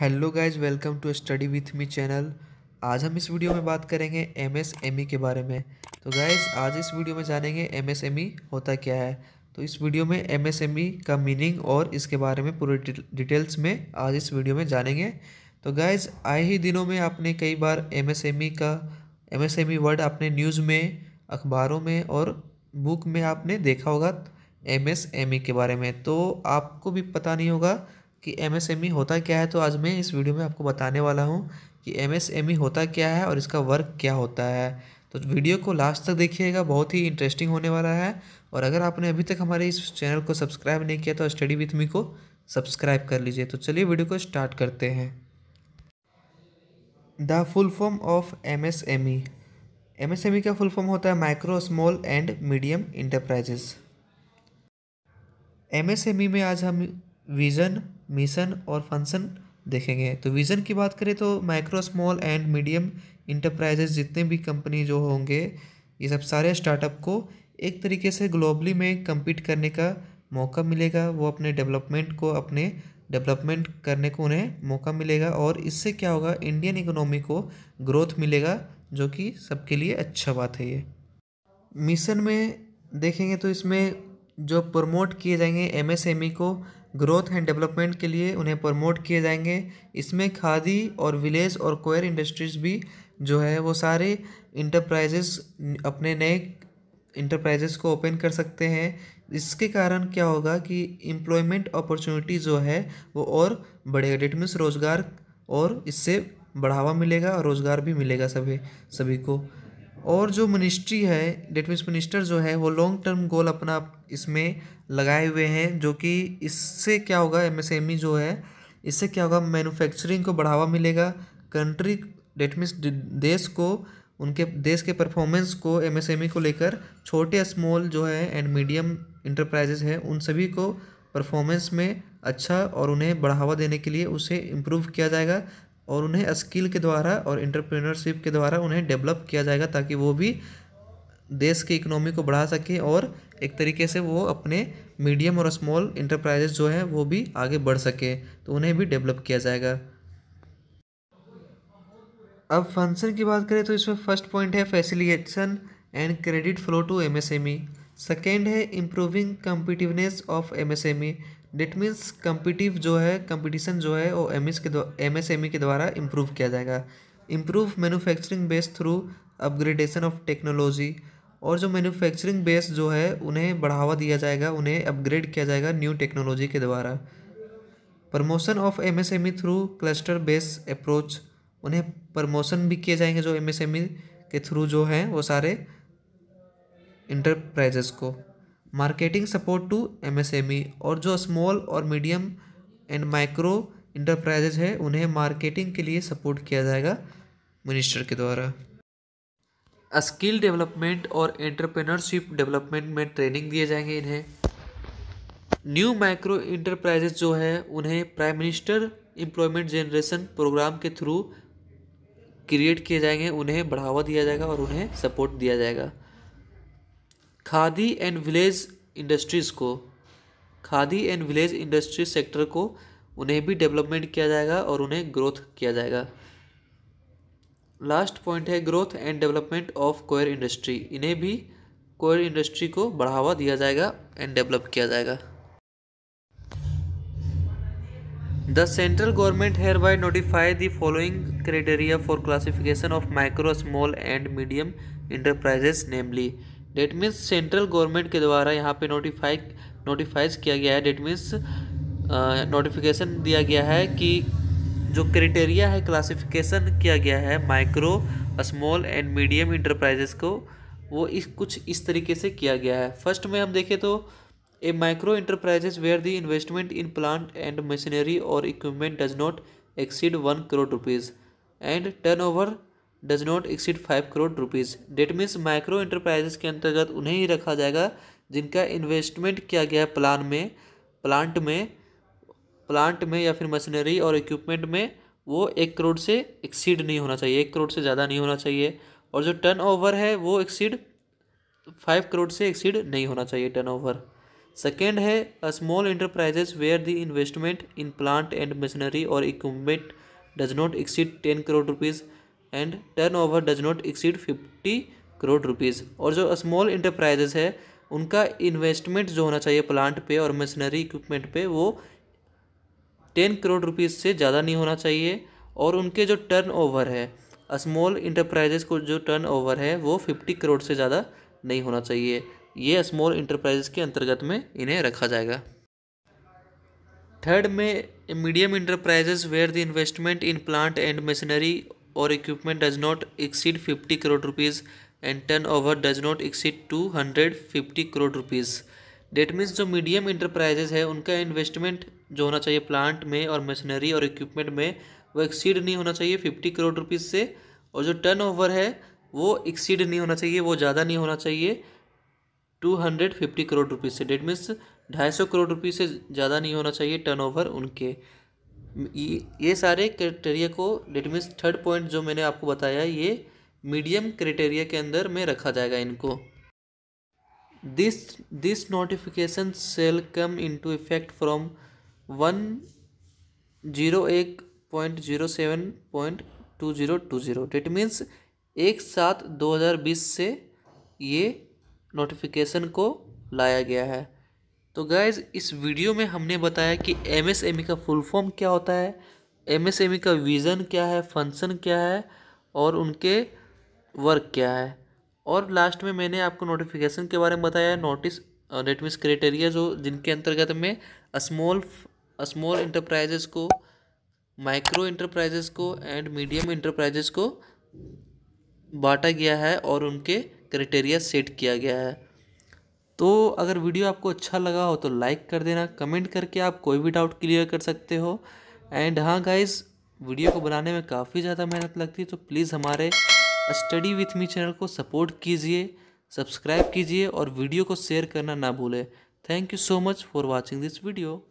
hello guys welcome to study with me channel आज हम इस वीडियो में बात करेंगे एम एस एम ई के बारे में तो गाइज आज इस वीडियो में जानेंगे एम एस एम ई होता क्या है तो इस वीडियो में एम एस एम ई का मीनिंग और इसके बारे में पूरे डिटेल्स में आज इस वीडियो में जानेंगे तो गाइज आए ही दिनों में आपने कई बार एम एस एम ई का M S M E word आपने न्यूज़ में अखबारों में और बुक में आपने देखा होगा एम एस एम ई के बारे में तो आपको भी पता नहीं होगा कि ई e होता क्या है तो आज मैं इस वीडियो में आपको बताने वाला हूँ कि ई e होता क्या है और इसका वर्क क्या होता है तो वीडियो को लास्ट तक देखिएगा बहुत ही इंटरेस्टिंग होने वाला है और अगर आपने अभी तक हमारे इस चैनल को सब्सक्राइब नहीं किया तो स्टडी विथ मी को सब्सक्राइब कर लीजिए तो चलिए वीडियो को स्टार्ट करते हैं the full form of M S M E M S M E का फुल फॉर्म होता है micro small and medium enterprises M S M E में आज हम विजन मिशन और फंक्शन देखेंगे तो विज़न की बात करें तो micro small and medium enterprises जितने भी कंपनी जो होंगे ये सब सारे स्टार्टअप को एक तरीके से ग्लोबली में कम्पीट करने का मौका मिलेगा वो अपने डेवलपमेंट को अपने डेवलपमेंट करने को उन्हें मौका मिलेगा और इससे क्या होगा इंडियन इकोनॉमी को ग्रोथ मिलेगा जो कि सबके लिए अच्छा बात है ये मिशन में देखेंगे तो इसमें जो प्रमोट किए जाएंगे एमएसएमई e को ग्रोथ एंड डेवलपमेंट के लिए उन्हें प्रमोट किए जाएंगे इसमें खादी और विलेज और कोयर इंडस्ट्रीज़ भी जो है वो सारे इंटरप्राइजेस अपने नए इंटरप्राइजेस को ओपन कर सकते हैं इसके कारण क्या होगा कि एम्प्लॉयमेंट अपॉर्चुनिटी जो है वो और बढ़ेगा डेट मीन्स रोज़गार और इससे बढ़ावा मिलेगा और रोज़गार भी मिलेगा सभी सभी को और जो मिनिस्ट्री है डेट मीन्स मिनिस्टर जो है वो लॉन्ग टर्म गोल अपना इसमें लगाए हुए हैं जो कि इससे क्या होगा एम e जो है इससे क्या होगा मैन्युफैक्चरिंग को बढ़ावा मिलेगा कंट्री डेट मीन्स देश को उनके देश के परफॉर्मेंस को एम e को लेकर छोटे स्मॉल जो है एंड मीडियम इंटरप्राइजेज हैं उन सभी को परफॉर्मेंस में अच्छा और उन्हें बढ़ावा देने के लिए उसे इम्प्रूव किया जाएगा और उन्हें स्किल के द्वारा और इंटरप्रीनरशिप के द्वारा उन्हें डेवलप किया जाएगा ताकि वो भी देश की इकनॉमी को बढ़ा सके और एक तरीके से वो अपने मीडियम और स्मॉल इंटरप्राइजेस जो हैं वो भी आगे बढ़ सके तो उन्हें भी डेवलप किया जाएगा अब फंक्शन की बात करें तो इसमें फर्स्ट पॉइंट है facilitation and credit flow to MSME second है improving competitiveness of MSME that means competitive जो है कंपटीशन जो है वो एम के एम एस एम ई के द्वारा इम्प्रूव किया जाएगा improve manufacturing base through upgradation of technology और जो मैनुफैक्चरिंग बेस जो है उन्हें बढ़ावा दिया जाएगा उन्हें अपग्रेड किया जाएगा न्यू टेक्नोलॉजी के द्वारा promotion of M S M E through cluster base approach उन्हें प्रमोशन भी किए जाएंगे जो एम एस एम ई के थ्रू जो हैं वो सारे इंटरप्राइजेस को मार्केटिंग सपोर्ट टू एमएसएमई और जो स्मॉल और मीडियम एंड माइक्रो इंटरप्राइजेज है उन्हें मार्केटिंग के लिए सपोर्ट किया जाएगा मिनिस्टर के द्वारा स्किल डेवलपमेंट और एंटरप्रेनरशिप डेवलपमेंट में ट्रेनिंग दिए जाएंगे इन्हें न्यू माइक्रो इंटरप्राइजेज जो है उन्हें prime minister employment generation programme के थ्रू क्रिएट किए जाएंगे उन्हें बढ़ावा दिया जाएगा और उन्हें सपोर्ट दिया जाएगा खादी एंड विलेज इंडस्ट्रीज़ को Khadi and village industry sector को उन्हें भी डेवलपमेंट किया जाएगा और उन्हें ग्रोथ किया जाएगा लास्ट पॉइंट है growth and development of coir industry इन्हें भी कोयर इंडस्ट्री को बढ़ावा दिया जाएगा एंड डेवलप किया जाएगा the central government hereby notify the following criteria for classification of micro small and medium enterprises namely that means central government के द्वारा यहाँ पे नोटिफाई नोटिफाइज किया गया है डेट मीन्स नोटिफिकेशन दिया गया है कि जो क्राइटेरिया है क्लासिफिकेशन किया गया है micro small and medium enterprises को वो इस कुछ इस तरीके से किया गया है फर्स्ट में हम देखें तो a micro enterprises where the investment in plant and machinery और equipment does not exceed one crore rupees and turnover does not exceed five crore rupees that means micro enterprises के अंतर्गत उन्हें ही रखा जाएगा जिनका इन्वेस्टमेंट किया गया है प्लान में प्लांट में प्लांट में या फिर मशीनरी और इक्विपमेंट में वो एक करोड़ से एक्सीड नहीं होना चाहिए एक करोड़ से ज़्यादा नहीं होना चाहिए और जो टर्न ओवर है वो एक्सीड फाइव करोड़ से एक्सीड नहीं होना चाहिए टर्न ओवर सेकेंड है a small enterprises where the investment in plant and machinery और equipment does not exceed ten crore rupees and turnover does not exceed fifty crore rupees और जो स्मॉल इंटरप्राइजेस है उनका इन्वेस्टमेंट जो होना चाहिए प्लांट पे और मशीनरी इक्विपमेंट पे वो टेन करोड़ रुपीज़ से ज़्यादा नहीं होना चाहिए और उनके जो टर्न ओवर है स्मॉल इंटरप्राइजेस को जो टर्न ओवर है वो फिफ्टी करोड़ से ज़्यादा नहीं होना चाहिए ये स्मॉल इंटरप्राइजेस के अंतर्गत में इन्हें रखा जाएगा थर्ड में medium enterprises where the investment in plant and machinery और does not exceed fifty crore rupees and turnover does not exceed two hundred fifty crore rupees that means जो मीडियम इंटरप्राइजेज है उनका इन्वेस्टमेंट जो होना चाहिए प्लांट में और मशीनरी और इक्विपमेंट में वो एक्सीड नहीं होना चाहिए फिफ्टी करोड़ रुपीज़ से और जो टर्न ओवर है वो एक्सीड नहीं होना चाहिए वो ज़्यादा नहीं होना चाहिए two hundred fifty crore rupees से डेट मीन्स ढाई सौ करोड़ रुपीज़ से ज़्यादा नहीं होना चाहिए टर्नओवर उनके ये सारे क्राइटेरिया को डेट मीन्स थर्ड पॉइंट जो मैंने आपको बताया ये मीडियम क्राइटेरिया के अंदर में रखा जाएगा इनको this this notification shall come into effect from one zero एक point zero seven point two zero two zero that means एक सात दो हज़ार बीस से ये नोटिफिकेशन को लाया गया है तो गैज़ इस वीडियो में हमने बताया कि एम e का फुल फॉर्म क्या होता है एम e का विज़न क्या है फंक्शन क्या है और उनके वर्क क्या है और लास्ट में मैंने आपको नोटिफिकेशन के बारे में बताया नोटिस डेट मीन्स क्राइटेरिया जो जिनके अंतर्गत में स्मॉल स्मॉल इंटरप्राइजेस को माइक्रो इंटरप्राइजेस को एंड मीडियम इंटरप्राइजेस को बांटा गया है और उनके क्राइटेरिया सेट किया गया है तो अगर वीडियो आपको अच्छा लगा हो तो लाइक कर देना कमेंट करके आप कोई भी डाउट क्लियर कर सकते हो एंड हाँ गाइज वीडियो को बनाने में काफ़ी ज़्यादा मेहनत लगती है तो प्लीज़ हमारे स्टडी विथ मी चैनल को सपोर्ट कीजिए सब्सक्राइब कीजिए और वीडियो को शेयर करना ना भूलें thank you so much for watching this video